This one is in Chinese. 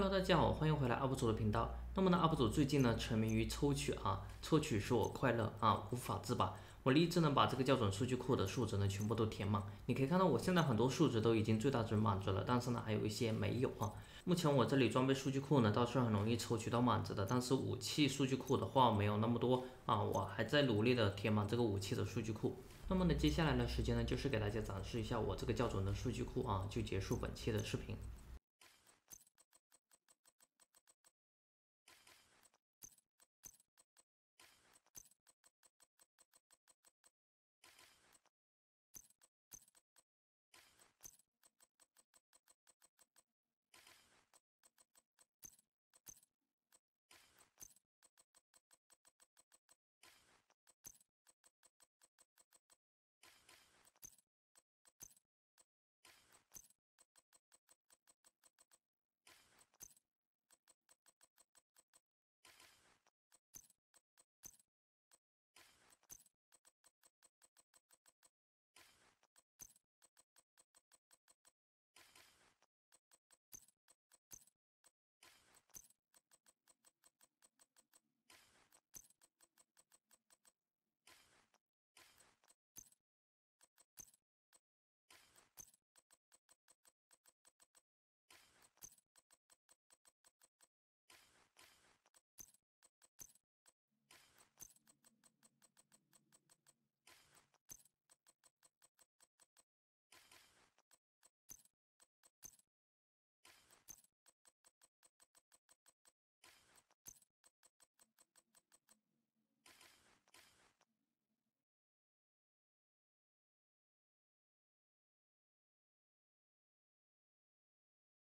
Hello，大家好，欢迎回来 UP 主的频道。那么呢，UP 主最近呢沉迷于抽取啊，抽取使我快乐啊，无法自拔。我立志呢把这个校准数据库的数值呢全部都填满。你可以看到我现在很多数值都已经最大值满值了，但是呢还有一些没有啊。目前我这里装备数据库呢倒是很容易抽取到满值的，但是武器数据库的话没有那么多啊，我还在努力的填满这个武器的数据库。那么呢接下来的时间呢就是给大家展示一下我这个校准的数据库啊，就结束本期的视频。